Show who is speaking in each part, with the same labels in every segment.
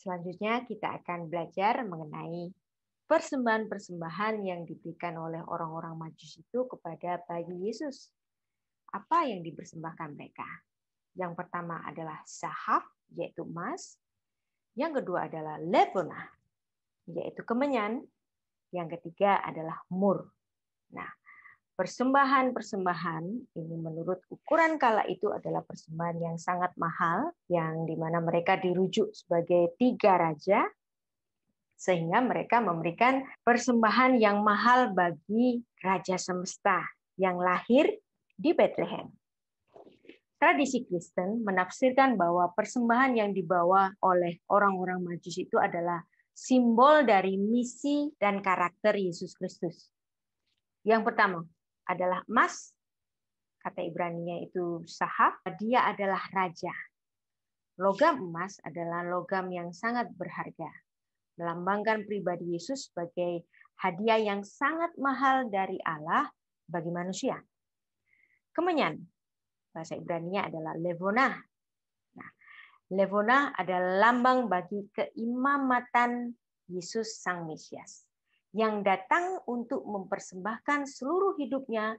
Speaker 1: Selanjutnya kita akan belajar mengenai persembahan-persembahan yang diberikan oleh orang-orang majus itu kepada bayi Yesus. Apa yang dipersembahkan mereka? Yang pertama adalah sahaf, yaitu emas. Yang kedua adalah lebona, yaitu kemenyan. Yang ketiga adalah mur. Nah, persembahan-persembahan ini menurut ukuran kala itu adalah persembahan yang sangat mahal yang mana mereka dirujuk sebagai tiga raja sehingga mereka memberikan persembahan yang mahal bagi raja semesta yang lahir di Bethlehem. Tradisi Kristen menafsirkan bahwa persembahan yang dibawa oleh orang-orang Majus itu adalah simbol dari misi dan karakter Yesus Kristus. Yang pertama, adalah emas, kata Ibraninya itu sahab, dia adalah raja. Logam emas adalah logam yang sangat berharga, melambangkan pribadi Yesus sebagai hadiah yang sangat mahal dari Allah bagi manusia. Kemenyan, bahasa Ibraninya adalah levona. Nah, levona adalah lambang bagi keimamatan Yesus Sang Mesias yang datang untuk mempersembahkan seluruh hidupnya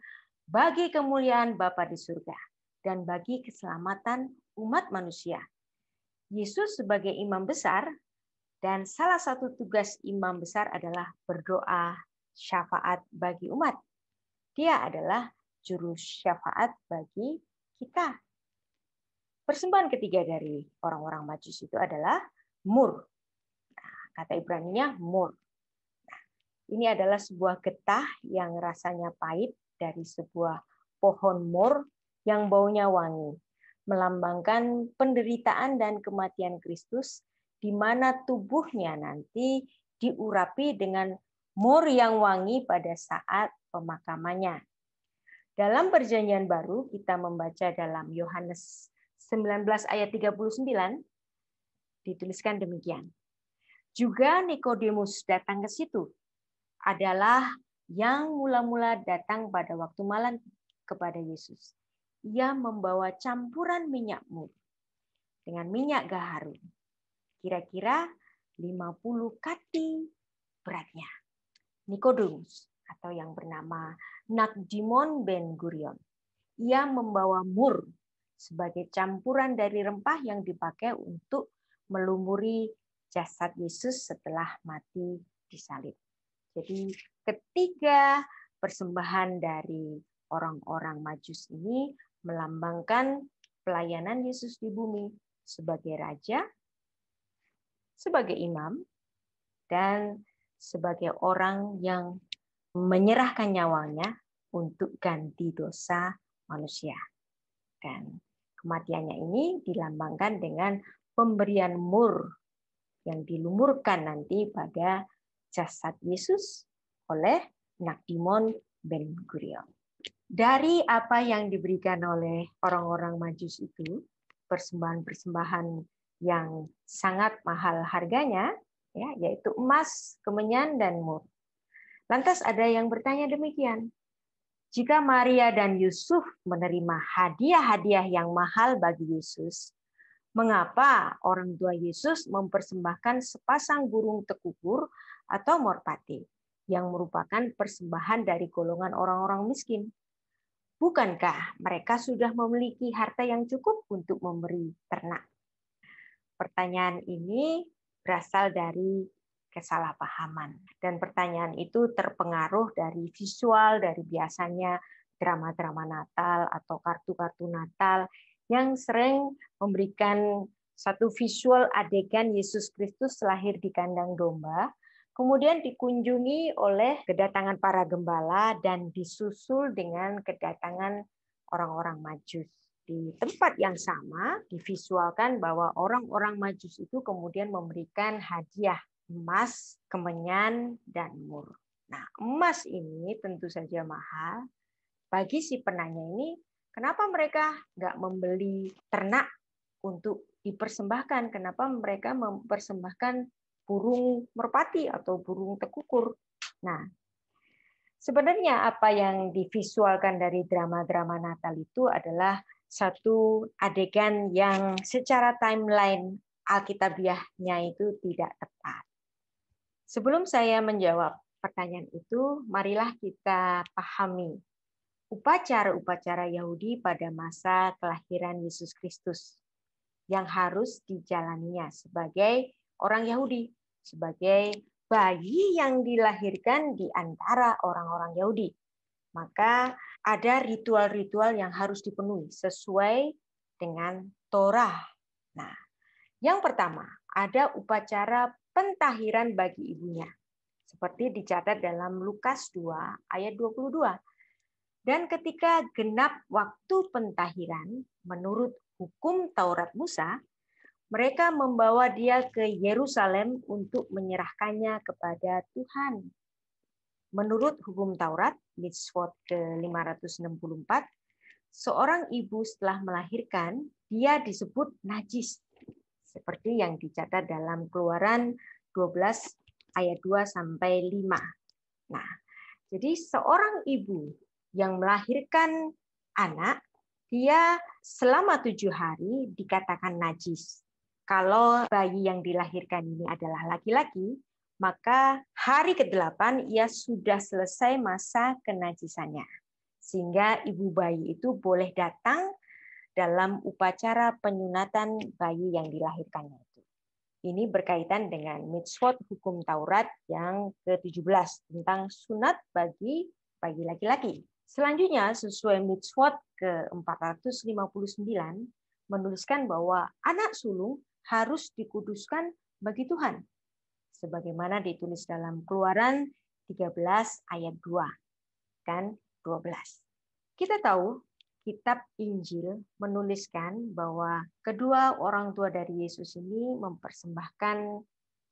Speaker 1: bagi kemuliaan Bapa di surga dan bagi keselamatan umat manusia. Yesus sebagai imam besar dan salah satu tugas imam besar adalah berdoa syafaat bagi umat. Dia adalah juru syafaat bagi kita. Persembahan ketiga dari orang-orang majus itu adalah mur. Nah, kata Ibraninya mur. Ini adalah sebuah getah yang rasanya pahit dari sebuah pohon mur yang baunya wangi, melambangkan penderitaan dan kematian Kristus di mana tubuhnya nanti diurapi dengan mur yang wangi pada saat pemakamannya. Dalam perjanjian baru kita membaca dalam Yohanes 19 ayat 39 dituliskan demikian. Juga Nikodemus datang ke situ adalah yang mula-mula datang pada waktu malam kepada Yesus. Ia membawa campuran minyak mur dengan minyak gaharu. Kira-kira 50 kati beratnya. Nikodemus atau yang bernama Nakdimon Ben Gurion. Ia membawa mur sebagai campuran dari rempah yang dipakai untuk melumuri jasad Yesus setelah mati di salib. Jadi ketiga persembahan dari orang-orang Majus ini melambangkan pelayanan Yesus di bumi sebagai raja, sebagai imam, dan sebagai orang yang menyerahkan nyawanya untuk ganti dosa manusia. Dan kematiannya ini dilambangkan dengan pemberian mur yang dilumurkan nanti pada jasad Yesus oleh Nakdimon Ben Gurion. Dari apa yang diberikan oleh orang-orang Majus itu, persembahan-persembahan yang sangat mahal harganya, ya, yaitu emas, kemenyan, dan mur. Lantas ada yang bertanya demikian, jika Maria dan Yusuf menerima hadiah-hadiah yang mahal bagi Yesus, mengapa orang tua Yesus mempersembahkan sepasang burung tekukur atau morpati, yang merupakan persembahan dari golongan orang-orang miskin. Bukankah mereka sudah memiliki harta yang cukup untuk memberi ternak? Pertanyaan ini berasal dari kesalahpahaman. Dan pertanyaan itu terpengaruh dari visual, dari biasanya drama-drama Natal atau kartu-kartu Natal yang sering memberikan satu visual adegan Yesus Kristus lahir di kandang domba, kemudian dikunjungi oleh kedatangan para gembala dan disusul dengan kedatangan orang-orang Majus. Di tempat yang sama divisualkan bahwa orang-orang Majus itu kemudian memberikan hadiah emas, kemenyan, dan mur. Nah, emas ini tentu saja mahal. Bagi si penanya ini, kenapa mereka nggak membeli ternak untuk dipersembahkan? Kenapa mereka mempersembahkan burung merpati atau burung tekukur. Nah, sebenarnya apa yang divisualkan dari drama-drama Natal itu adalah satu adegan yang secara timeline Alkitabiahnya itu tidak tepat. Sebelum saya menjawab pertanyaan itu, marilah kita pahami upacara-upacara Yahudi pada masa kelahiran Yesus Kristus yang harus dijalaninya sebagai orang Yahudi sebagai bayi yang dilahirkan di antara orang-orang Yahudi. Maka ada ritual-ritual yang harus dipenuhi sesuai dengan Torah. Nah, yang pertama, ada upacara pentahiran bagi ibunya. Seperti dicatat dalam Lukas 2 ayat 22. Dan ketika genap waktu pentahiran, menurut hukum Taurat Musa, mereka membawa dia ke Yerusalem untuk menyerahkannya kepada Tuhan. Menurut hukum Taurat, Mitzvot ke-564, seorang ibu setelah melahirkan, dia disebut najis. Seperti yang dicatat dalam keluaran 12 ayat 2 sampai 5. Nah, jadi seorang ibu yang melahirkan anak, dia selama tujuh hari dikatakan najis. Kalau bayi yang dilahirkan ini adalah laki-laki, maka hari ke-8 ia sudah selesai masa kenajisannya. Sehingga ibu bayi itu boleh datang dalam upacara penyunatan bayi yang dilahirkannya itu. Ini berkaitan dengan mitzvot hukum Taurat yang ke-17 tentang sunat bagi bayi laki-laki. Selanjutnya, sesuai mitzvot ke-459, menuliskan bahwa anak sulung harus dikuduskan bagi Tuhan. Sebagaimana ditulis dalam Keluaran 13 ayat 2 dan 12. Kita tahu kitab Injil menuliskan bahwa kedua orang tua dari Yesus ini mempersembahkan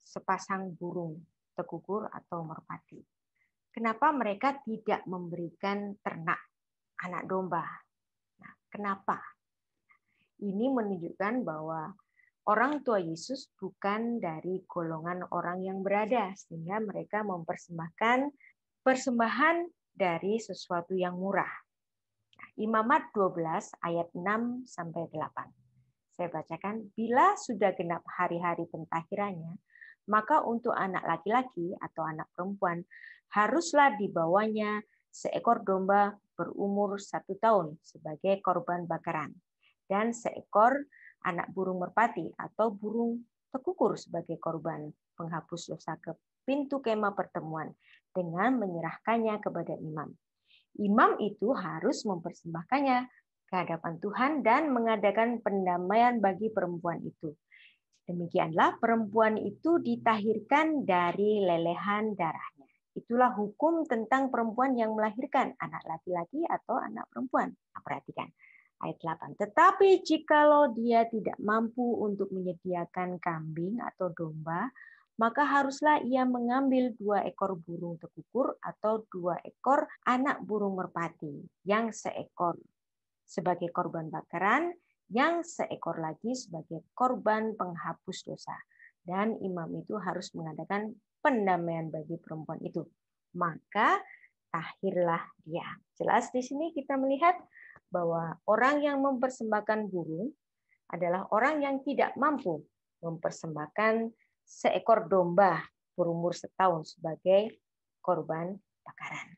Speaker 1: sepasang burung tekukur atau merpati. Kenapa mereka tidak memberikan ternak anak domba? Nah, kenapa? Ini menunjukkan bahwa orang tua Yesus bukan dari golongan orang yang berada, sehingga mereka mempersembahkan persembahan dari sesuatu yang murah. Imamat 12 ayat 6 sampai 8. Saya bacakan, bila sudah genap hari-hari pentahirannya, maka untuk anak laki-laki atau anak perempuan haruslah dibawanya seekor domba berumur satu tahun sebagai korban bakaran dan seekor anak burung merpati atau burung tekukur sebagai korban penghapus dosa ke pintu kemah pertemuan dengan menyerahkannya kepada imam. Imam itu harus mempersembahkannya ke hadapan Tuhan dan mengadakan pendamaian bagi perempuan itu. Demikianlah perempuan itu ditahirkan dari lelehan darahnya. Itulah hukum tentang perempuan yang melahirkan anak laki-laki atau anak perempuan. Nah, perhatikan ayat 8. Tetapi jikalau dia tidak mampu untuk menyediakan kambing atau domba, maka haruslah ia mengambil dua ekor burung tekukur atau dua ekor anak burung merpati yang seekor sebagai korban bakaran, yang seekor lagi sebagai korban penghapus dosa. Dan imam itu harus mengadakan pendamaian bagi perempuan itu. Maka tahirlah dia. Jelas di sini kita melihat bahwa orang yang mempersembahkan burung adalah orang yang tidak mampu mempersembahkan seekor domba berumur setahun sebagai korban bakaran.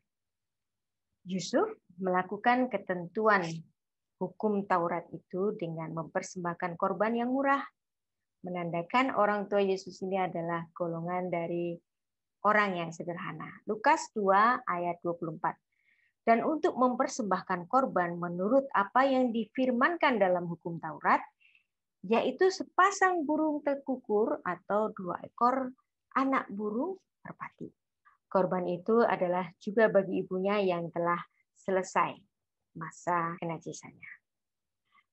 Speaker 1: Yusuf melakukan ketentuan hukum Taurat itu dengan mempersembahkan korban yang murah, menandakan orang tua Yesus ini adalah golongan dari orang yang sederhana. Lukas 2 ayat 24 dan untuk mempersembahkan korban menurut apa yang difirmankan dalam hukum Taurat, yaitu sepasang burung terkukur atau dua ekor anak burung merpati. Korban itu adalah juga bagi ibunya yang telah selesai masa kenajisannya.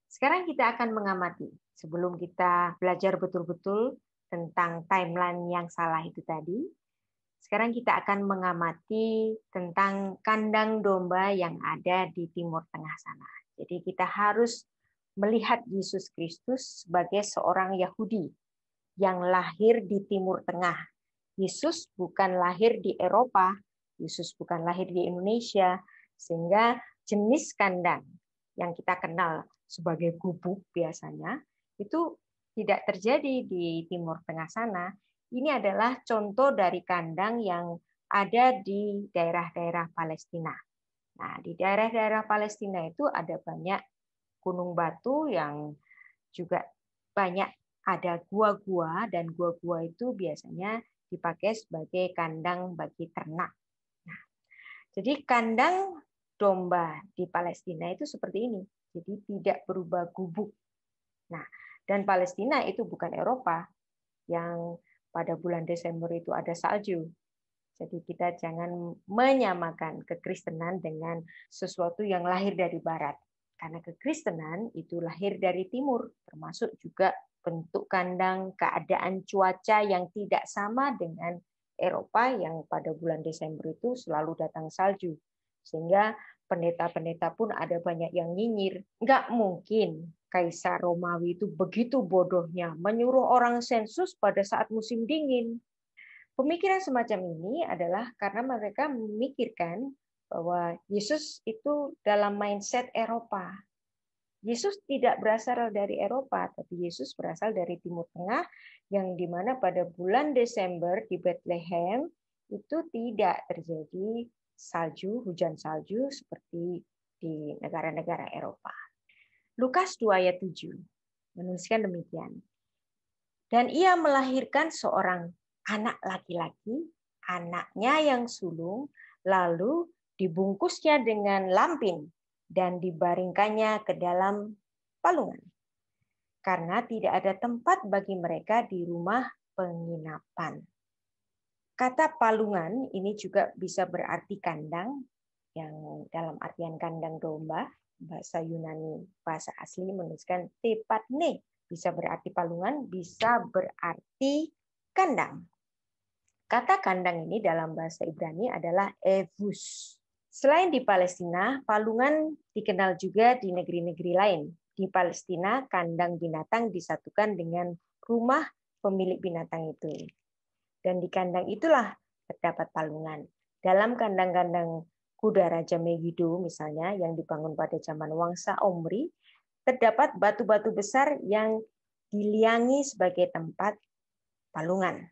Speaker 1: Sekarang kita akan mengamati sebelum kita belajar betul-betul tentang timeline yang salah itu tadi. Sekarang kita akan mengamati tentang kandang domba yang ada di timur tengah sana. Jadi kita harus melihat Yesus Kristus sebagai seorang Yahudi yang lahir di timur tengah. Yesus bukan lahir di Eropa, Yesus bukan lahir di Indonesia, sehingga jenis kandang yang kita kenal sebagai gubuk biasanya itu tidak terjadi di timur tengah sana, ini adalah contoh dari kandang yang ada di daerah-daerah Palestina. Nah, di daerah-daerah Palestina itu ada banyak gunung batu yang juga banyak ada gua-gua dan gua-gua itu biasanya dipakai sebagai kandang bagi ternak. Nah, jadi kandang domba di Palestina itu seperti ini. Jadi tidak berubah gubuk. Nah, dan Palestina itu bukan Eropa yang pada bulan Desember itu ada salju. Jadi kita jangan menyamakan kekristenan dengan sesuatu yang lahir dari barat. Karena kekristenan itu lahir dari timur, termasuk juga bentuk kandang, keadaan cuaca yang tidak sama dengan Eropa yang pada bulan Desember itu selalu datang salju. Sehingga pendeta-pendeta pun ada banyak yang nyinyir. Nggak mungkin Kaisar Romawi itu begitu bodohnya menyuruh orang sensus pada saat musim dingin. Pemikiran semacam ini adalah karena mereka memikirkan bahwa Yesus itu dalam mindset Eropa. Yesus tidak berasal dari Eropa, tapi Yesus berasal dari Timur Tengah yang dimana pada bulan Desember di Bethlehem itu tidak terjadi salju, hujan salju seperti di negara-negara Eropa. Lukas 2 ayat 7 menuliskan demikian. Dan ia melahirkan seorang anak laki-laki, anaknya yang sulung, lalu dibungkusnya dengan lampin dan dibaringkannya ke dalam palungan. Karena tidak ada tempat bagi mereka di rumah penginapan. Kata palungan ini juga bisa berarti kandang, yang dalam artian kandang domba, bahasa Yunani. Bahasa asli menuliskan tepatne, bisa berarti palungan, bisa berarti kandang. Kata kandang ini dalam bahasa Ibrani adalah evus. Selain di Palestina, palungan dikenal juga di negeri-negeri lain. Di Palestina, kandang binatang disatukan dengan rumah pemilik binatang itu. Dan di kandang itulah terdapat palungan. Dalam kandang-kandang kuda Raja Megiddo misalnya yang dibangun pada zaman Wangsa Omri, terdapat batu-batu besar yang diliangi sebagai tempat palungan.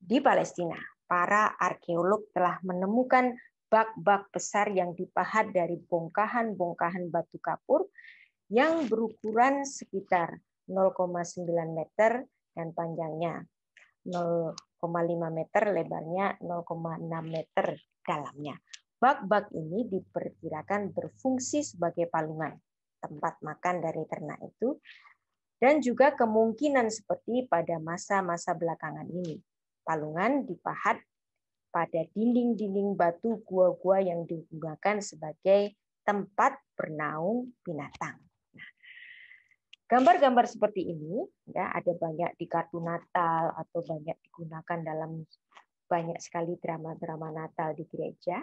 Speaker 1: Di Palestina, para arkeolog telah menemukan bak-bak besar yang dipahat dari bongkahan-bongkahan batu kapur yang berukuran sekitar 0,9 meter dan panjangnya 0,5 meter, lebarnya 0,6 meter dalamnya. Bak-bak ini diperkirakan berfungsi sebagai palungan, tempat makan dari ternak itu, dan juga kemungkinan seperti pada masa-masa belakangan ini. Palungan dipahat pada dinding-dinding batu gua-gua yang digunakan sebagai tempat bernaung binatang. Nah, gambar-gambar seperti ini, ya, ada banyak di kartu Natal atau banyak digunakan dalam banyak sekali drama-drama Natal di gereja.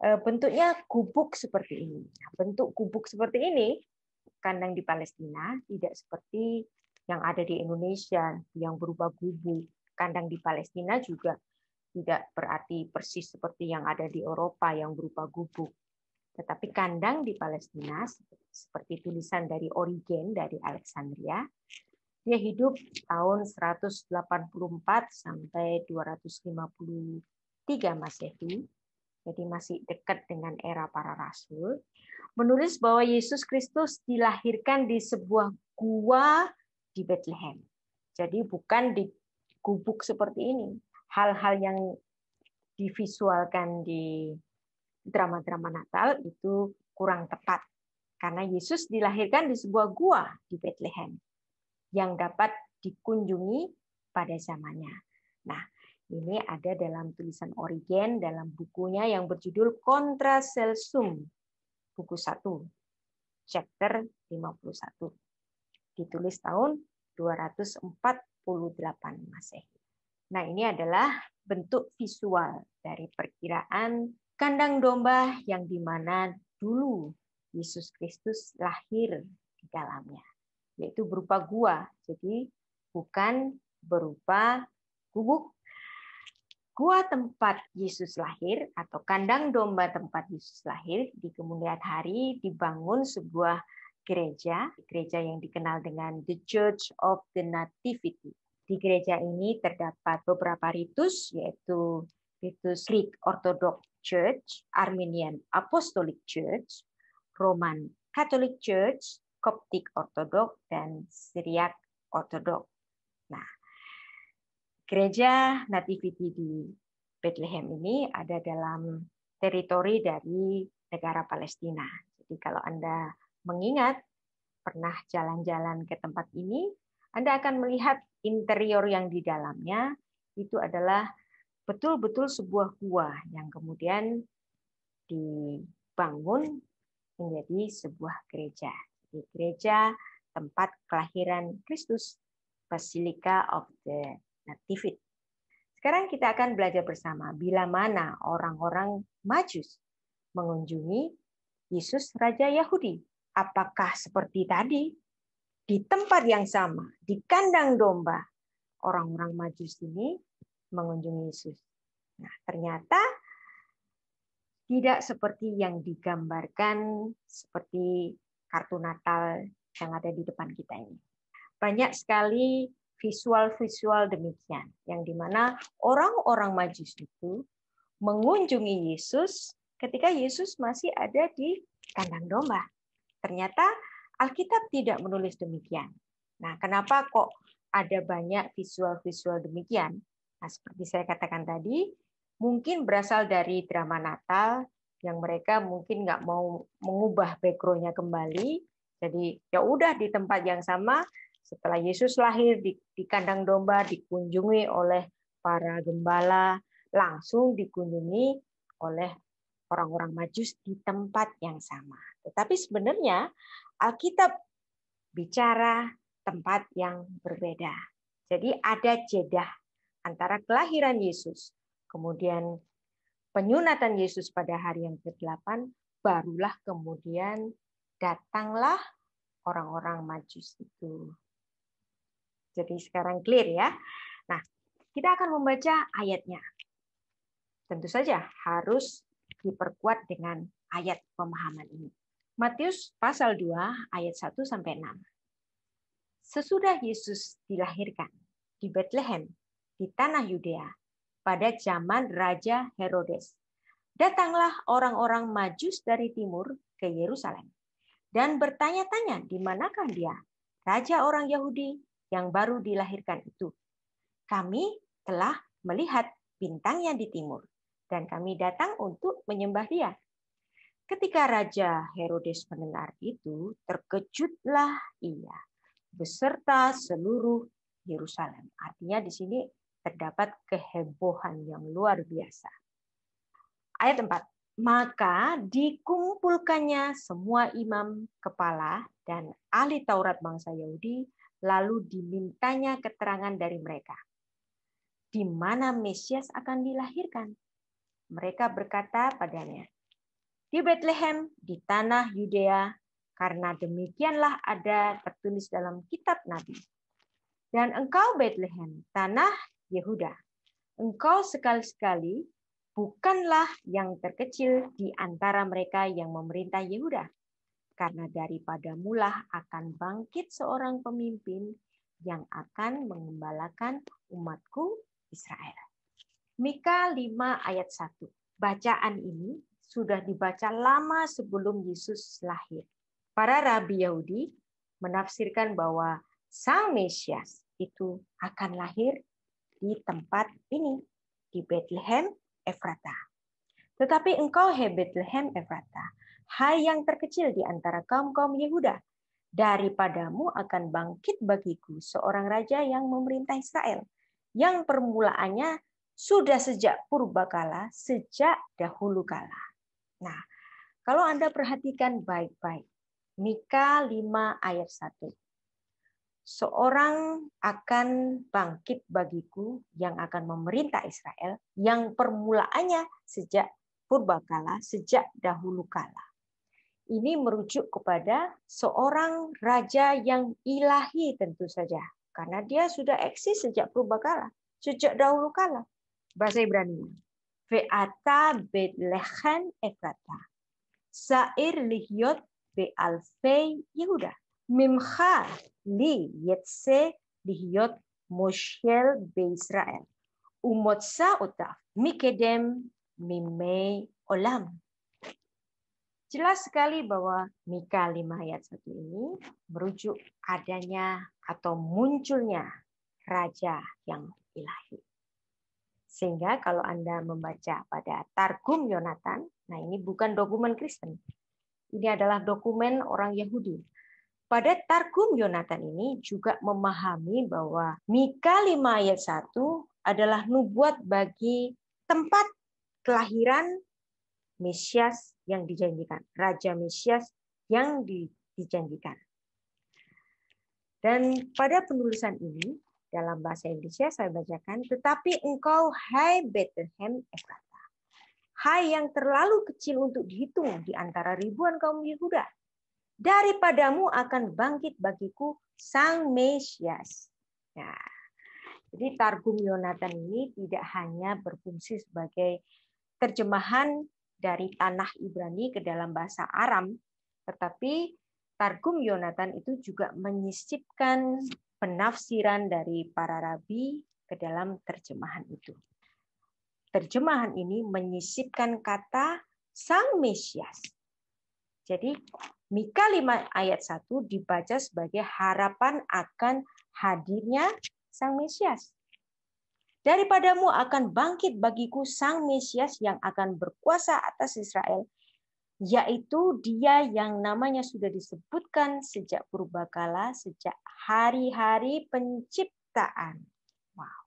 Speaker 1: Eh, bentuknya gubuk seperti ini. Nah, bentuk gubuk seperti ini, kandang di Palestina tidak seperti yang ada di Indonesia yang berupa gubuk. Kandang di Palestina juga tidak berarti persis seperti yang ada di Eropa yang berupa gubuk. Tetapi kandang di Palestina, seperti tulisan dari Origen dari Alexandria, dia hidup tahun 184 sampai 253 Masehi jadi masih dekat dengan era para rasul, menulis bahwa Yesus Kristus dilahirkan di sebuah gua di Bethlehem. Jadi bukan di gubuk seperti ini. Hal-hal yang divisualkan di drama-drama Natal itu kurang tepat karena Yesus dilahirkan di sebuah gua di Bethlehem yang dapat dikunjungi pada zamannya. Nah, ini ada dalam tulisan Origen dalam bukunya yang berjudul Contra Celsum, buku 1, chapter 51. Ditulis tahun 248 Masehi. Nah, ini adalah bentuk visual dari perkiraan kandang domba yang di mana dulu Yesus Kristus lahir di dalamnya, yaitu berupa gua. Jadi bukan berupa gubuk gua tempat Yesus lahir atau kandang domba tempat Yesus lahir di kemudian hari dibangun sebuah gereja, gereja yang dikenal dengan The Church of the Nativity. Di gereja ini terdapat beberapa ritus yaitu ritus Greek Orthodox Church, Armenian Apostolic Church, Roman Catholic Church, Coptic Orthodox dan Syriac Orthodox gereja Nativity di Bethlehem ini ada dalam teritori dari negara Palestina. Jadi kalau Anda mengingat pernah jalan-jalan ke tempat ini, Anda akan melihat interior yang di dalamnya itu adalah betul-betul sebuah gua yang kemudian dibangun menjadi sebuah gereja. Jadi gereja tempat kelahiran Kristus, Basilica of the Nativit. Sekarang kita akan belajar bersama bila mana orang-orang Majus mengunjungi Yesus Raja Yahudi. Apakah seperti tadi? Di tempat yang sama, di kandang domba, orang-orang Majus ini mengunjungi Yesus. Nah, ternyata tidak seperti yang digambarkan seperti kartu Natal yang ada di depan kita ini. Banyak sekali visual-visual demikian, yang dimana orang-orang majus itu mengunjungi Yesus ketika Yesus masih ada di kandang domba. Ternyata Alkitab tidak menulis demikian. Nah, kenapa kok ada banyak visual-visual demikian? Nah, seperti saya katakan tadi, mungkin berasal dari drama Natal yang mereka mungkin nggak mau mengubah backgroundnya kembali. Jadi ya udah di tempat yang sama setelah Yesus lahir di, di kandang domba dikunjungi oleh para gembala, langsung dikunjungi oleh orang-orang Majus di tempat yang sama. Tetapi sebenarnya Alkitab bicara tempat yang berbeda. Jadi ada jeda antara kelahiran Yesus, kemudian penyunatan Yesus pada hari yang ke-8, barulah kemudian datanglah orang-orang Majus itu. Jadi sekarang clear ya. Nah, kita akan membaca ayatnya. Tentu saja harus diperkuat dengan ayat pemahaman ini. Matius pasal 2 ayat 1 sampai 6. Sesudah Yesus dilahirkan di Bethlehem di tanah Yudea pada zaman Raja Herodes. Datanglah orang-orang Majus dari timur ke Yerusalem dan bertanya-tanya di manakah dia, raja orang Yahudi yang baru dilahirkan itu. Kami telah melihat bintang yang di timur, dan kami datang untuk menyembah dia. Ketika Raja Herodes mendengar itu, terkejutlah ia beserta seluruh Yerusalem. Artinya di sini terdapat kehebohan yang luar biasa. Ayat 4. Maka dikumpulkannya semua imam, kepala, dan ahli Taurat bangsa Yahudi lalu dimintanya keterangan dari mereka. Di mana Mesias akan dilahirkan? Mereka berkata padanya, di Bethlehem, di tanah Yudea, karena demikianlah ada tertulis dalam kitab Nabi. Dan engkau Bethlehem, tanah Yehuda, engkau sekali-sekali bukanlah yang terkecil di antara mereka yang memerintah Yehuda karena daripada mulah akan bangkit seorang pemimpin yang akan mengembalakan umatku Israel. Mika 5 ayat 1. Bacaan ini sudah dibaca lama sebelum Yesus lahir. Para rabi Yahudi menafsirkan bahwa Sang Mesias itu akan lahir di tempat ini, di Bethlehem Efrata. Tetapi engkau, he Bethlehem Efrata, hai yang terkecil di antara kaum-kaum Yehuda, daripadamu akan bangkit bagiku seorang raja yang memerintah Israel, yang permulaannya sudah sejak purbakala, sejak dahulu kala. Nah, kalau Anda perhatikan baik-baik, Mika 5 ayat 1. Seorang akan bangkit bagiku yang akan memerintah Israel, yang permulaannya sejak purbakala, sejak dahulu kala ini merujuk kepada seorang raja yang ilahi tentu saja. Karena dia sudah eksis sejak purba kala, sejak dahulu kala. Bahasa Ibrani. Ve'ata Betlehem Efrata. Sair lihyot be'alfei Yehuda. Mimcha li yetse lihyot Moshel be'Israel. Umotsa otaf mikedem mimei olam. Jelas sekali bahwa Mika 5 ayat 1 ini merujuk adanya atau munculnya raja yang ilahi. Sehingga kalau Anda membaca pada Targum Yonatan, nah ini bukan dokumen Kristen. Ini adalah dokumen orang Yahudi. Pada Targum Yonatan ini juga memahami bahwa Mika 5 ayat 1 adalah nubuat bagi tempat kelahiran Mesias yang dijanjikan, Raja Mesias yang dijanjikan. Dan pada penulisan ini, dalam bahasa Indonesia saya bacakan, tetapi engkau hai Bethlehem Efrata, hai yang terlalu kecil untuk dihitung di antara ribuan kaum Yehuda, daripadamu akan bangkit bagiku sang Mesias. Nah, jadi Targum Yonatan ini tidak hanya berfungsi sebagai terjemahan dari tanah Ibrani ke dalam bahasa Aram, tetapi Targum Yonatan itu juga menyisipkan penafsiran dari para rabi ke dalam terjemahan itu. Terjemahan ini menyisipkan kata Sang Mesias. Jadi Mika 5 ayat 1 dibaca sebagai harapan akan hadirnya Sang Mesias. Daripadamu akan bangkit bagiku sang Mesias yang akan berkuasa atas Israel, yaitu dia yang namanya sudah disebutkan sejak purbakala, sejak hari-hari penciptaan. Wow.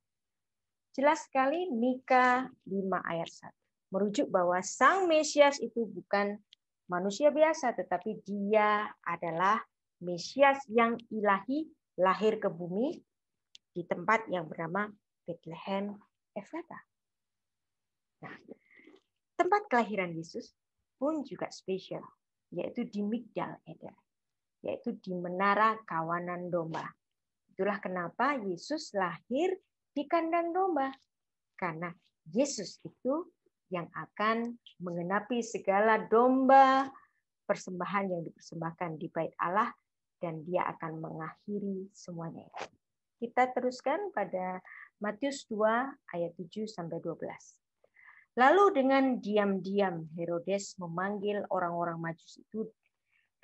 Speaker 1: Jelas sekali Mika 5 ayat 1. Merujuk bahwa Sang Mesias itu bukan manusia biasa, tetapi dia adalah Mesias yang ilahi lahir ke bumi di tempat yang bernama Bethlehem Efrata. Nah, tempat kelahiran Yesus pun juga spesial, yaitu di Migdal Eder, yaitu di Menara Kawanan Domba. Itulah kenapa Yesus lahir di kandang domba, karena Yesus itu yang akan mengenapi segala domba persembahan yang dipersembahkan di bait Allah dan dia akan mengakhiri semuanya. Kita teruskan pada Matius 2 ayat 7 sampai 12. Lalu dengan diam-diam Herodes memanggil orang-orang Majus itu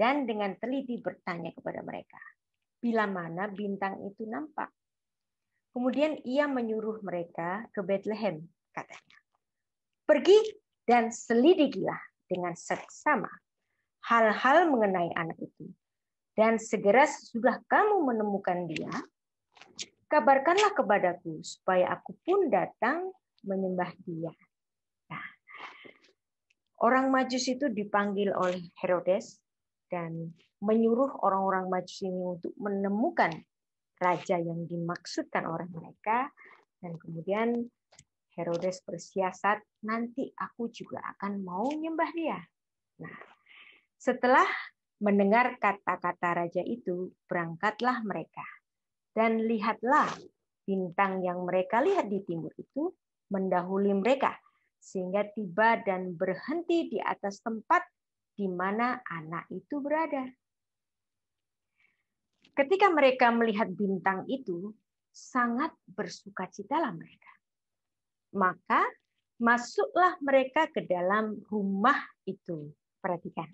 Speaker 1: dan dengan teliti bertanya kepada mereka, bila mana bintang itu nampak? Kemudian ia menyuruh mereka ke Bethlehem, katanya. Pergi dan selidikilah dengan seksama hal-hal mengenai anak itu. Dan segera sesudah kamu menemukan dia, kabarkanlah kepadaku supaya aku pun datang menyembah dia. Nah, orang Majus itu dipanggil oleh Herodes dan menyuruh orang-orang Majus ini untuk menemukan raja yang dimaksudkan orang mereka dan kemudian Herodes bersiasat nanti aku juga akan mau menyembah dia. Nah, setelah mendengar kata-kata raja itu, berangkatlah mereka dan lihatlah bintang yang mereka lihat di timur itu mendahului mereka, sehingga tiba dan berhenti di atas tempat di mana anak itu berada. Ketika mereka melihat bintang itu, sangat bersukacitalah mereka. Maka masuklah mereka ke dalam rumah itu. Perhatikan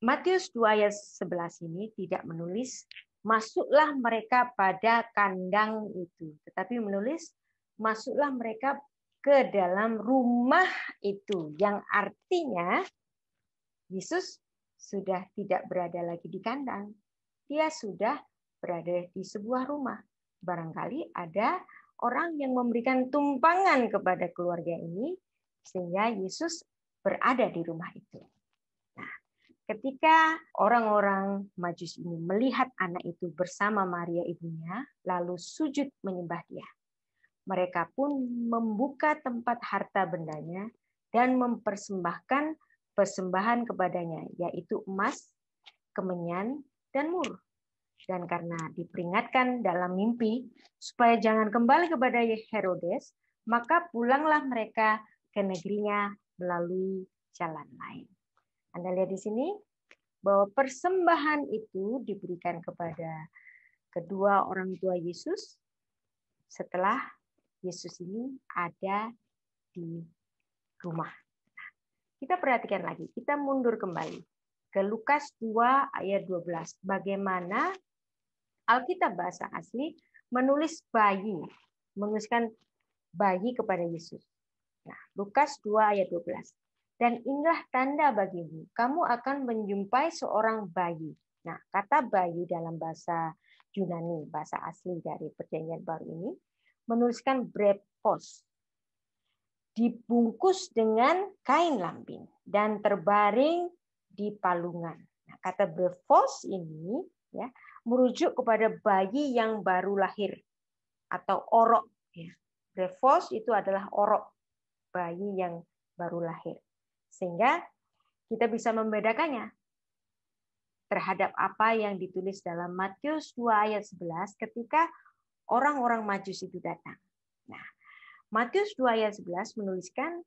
Speaker 1: Matius 2 ayat 11 ini tidak menulis masuklah mereka pada kandang itu, tetapi menulis masuklah mereka ke dalam rumah itu, yang artinya Yesus sudah tidak berada lagi di kandang. Dia sudah berada di sebuah rumah. Barangkali ada orang yang memberikan tumpangan kepada keluarga ini, sehingga Yesus berada di rumah itu. Ketika orang-orang Majus ini melihat anak itu bersama Maria ibunya, lalu sujud menyembah dia. Mereka pun membuka tempat harta bendanya dan mempersembahkan persembahan kepadanya, yaitu emas, kemenyan, dan mur. Dan karena diperingatkan dalam mimpi, supaya jangan kembali kepada Herodes, maka pulanglah mereka ke negerinya melalui jalan lain. Anda lihat di sini bahwa persembahan itu diberikan kepada kedua orang tua Yesus setelah Yesus ini ada di rumah. Kita perhatikan lagi, kita mundur kembali ke Lukas 2 ayat 12. Bagaimana Alkitab bahasa asli menulis bayi, menuliskan bayi kepada Yesus. Nah, Lukas 2 ayat 12 dan inilah tanda bagimu, kamu akan menjumpai seorang bayi. Nah, kata bayi dalam bahasa Yunani, bahasa asli dari perjanjian baru ini, menuliskan brepos, dibungkus dengan kain lambing, dan terbaring di palungan. Nah, kata brepos ini ya merujuk kepada bayi yang baru lahir atau orok. Ya. Brepos itu adalah orok, bayi yang baru lahir sehingga kita bisa membedakannya terhadap apa yang ditulis dalam Matius 2 ayat 11 ketika orang-orang Majus itu datang. Nah, Matius 2 ayat 11 menuliskan,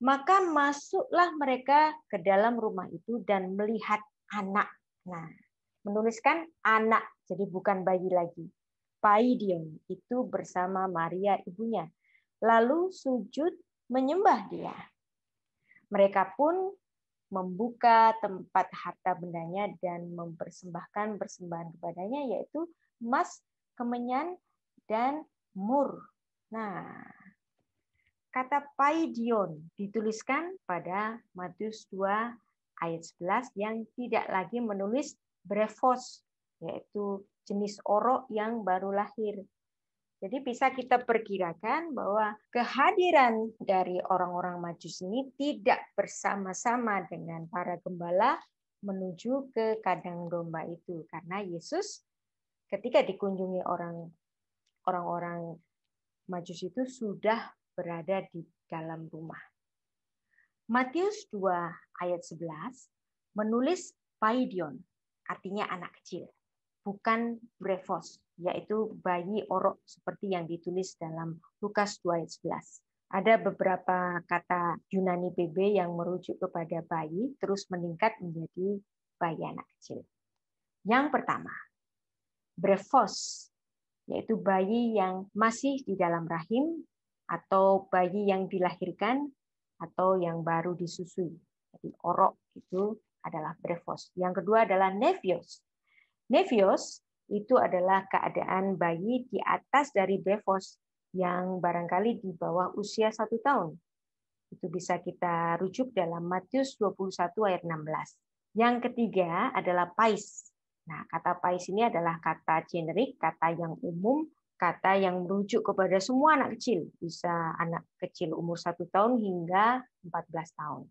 Speaker 1: maka masuklah mereka ke dalam rumah itu dan melihat anak. Nah, menuliskan anak, jadi bukan bayi lagi. Paidion itu bersama Maria ibunya. Lalu sujud menyembah dia. Mereka pun membuka tempat harta bendanya dan mempersembahkan persembahan kepadanya yaitu emas, kemenyan, dan mur. Nah, kata paidion dituliskan pada Matius 2 ayat 11 yang tidak lagi menulis brevos, yaitu jenis orok yang baru lahir, jadi bisa kita perkirakan bahwa kehadiran dari orang-orang majus ini tidak bersama-sama dengan para gembala menuju ke kandang domba itu karena Yesus ketika dikunjungi orang orang majus itu sudah berada di dalam rumah. Matius 2 ayat 11 menulis paidion artinya anak kecil bukan brevos, yaitu bayi orok seperti yang ditulis dalam Lukas 2 ayat 11. Ada beberapa kata Yunani BB yang merujuk kepada bayi terus meningkat menjadi bayi anak kecil. Yang pertama, brevos, yaitu bayi yang masih di dalam rahim atau bayi yang dilahirkan atau yang baru disusui. Jadi orok itu adalah brevos. Yang kedua adalah nevios, Nevios itu adalah keadaan bayi di atas dari Bevos yang barangkali di bawah usia satu tahun. Itu bisa kita rujuk dalam Matius 21 ayat 16. Yang ketiga adalah pais. Nah, kata pais ini adalah kata generik, kata yang umum, kata yang merujuk kepada semua anak kecil. Bisa anak kecil umur satu tahun hingga 14 tahun.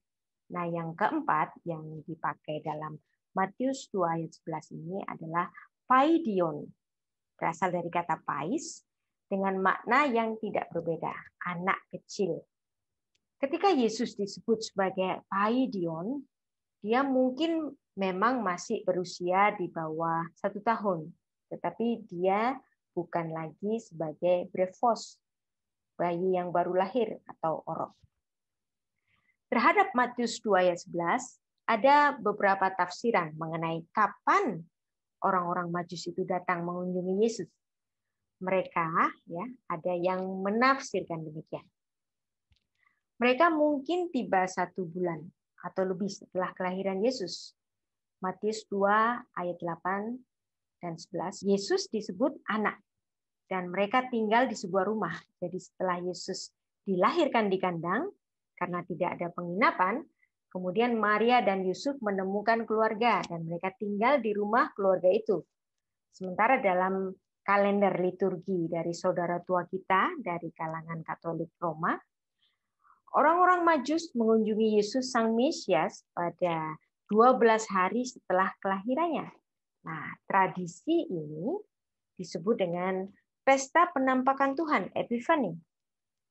Speaker 1: Nah, yang keempat yang dipakai dalam Matius 2 ayat 11 ini adalah paidion, berasal dari kata pais, dengan makna yang tidak berbeda, anak kecil. Ketika Yesus disebut sebagai paidion, dia mungkin memang masih berusia di bawah satu tahun, tetapi dia bukan lagi sebagai brevos, bayi yang baru lahir atau orok. Terhadap Matius 2 ayat 11, ada beberapa tafsiran mengenai kapan orang-orang Majus itu datang mengunjungi Yesus. Mereka ya, ada yang menafsirkan demikian. Mereka mungkin tiba satu bulan atau lebih setelah kelahiran Yesus. Matius 2 ayat 8 dan 11. Yesus disebut anak dan mereka tinggal di sebuah rumah. Jadi setelah Yesus dilahirkan di kandang karena tidak ada penginapan, Kemudian Maria dan Yusuf menemukan keluarga dan mereka tinggal di rumah keluarga itu. Sementara dalam kalender liturgi dari saudara tua kita dari kalangan Katolik Roma, orang-orang Majus mengunjungi Yesus Sang Mesias pada 12 hari setelah kelahirannya. Nah, tradisi ini disebut dengan pesta penampakan Tuhan Epifani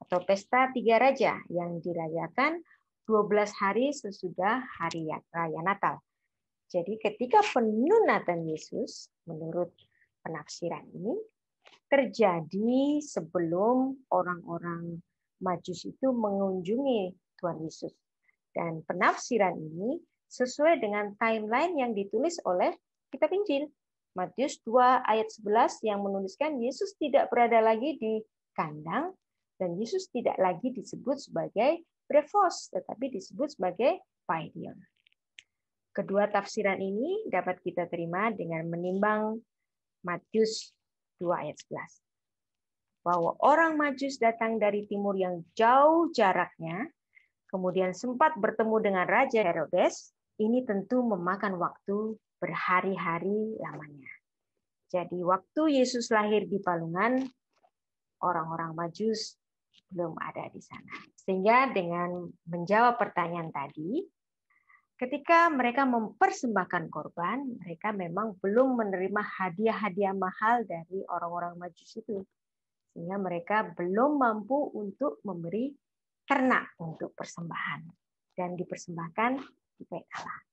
Speaker 1: atau pesta tiga raja yang dirayakan 12 hari sesudah hari ya-, raya Natal. Jadi ketika penunatan Yesus menurut penafsiran ini terjadi sebelum orang-orang Majus itu mengunjungi Tuhan Yesus. Dan penafsiran ini sesuai dengan timeline yang ditulis oleh kitab Injil. Matius 2 ayat 11 yang menuliskan Yesus tidak berada lagi di kandang dan Yesus tidak lagi disebut sebagai prevost, tetapi disebut sebagai pioneer. Kedua tafsiran ini dapat kita terima dengan menimbang Matius 2 ayat 11. Bahwa orang Majus datang dari timur yang jauh jaraknya, kemudian sempat bertemu dengan Raja Herodes, ini tentu memakan waktu berhari-hari lamanya. Jadi waktu Yesus lahir di Palungan, orang-orang Majus belum ada di sana. Sehingga dengan menjawab pertanyaan tadi, ketika mereka mempersembahkan korban, mereka memang belum menerima hadiah-hadiah mahal dari orang-orang majus itu. Sehingga mereka belum mampu untuk memberi ternak untuk persembahan dan dipersembahkan di Allah.